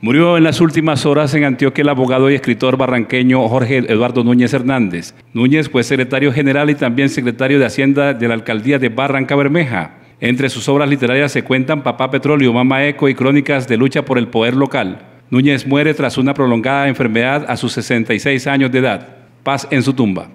Murió en las últimas horas en Antioquia el abogado y escritor barranqueño Jorge Eduardo Núñez Hernández. Núñez fue secretario general y también secretario de Hacienda de la alcaldía de Barranca Bermeja. Entre sus obras literarias se cuentan Papá Petróleo, Mama Eco y Crónicas de lucha por el poder local. Núñez muere tras una prolongada enfermedad a sus 66 años de edad. Paz en su tumba.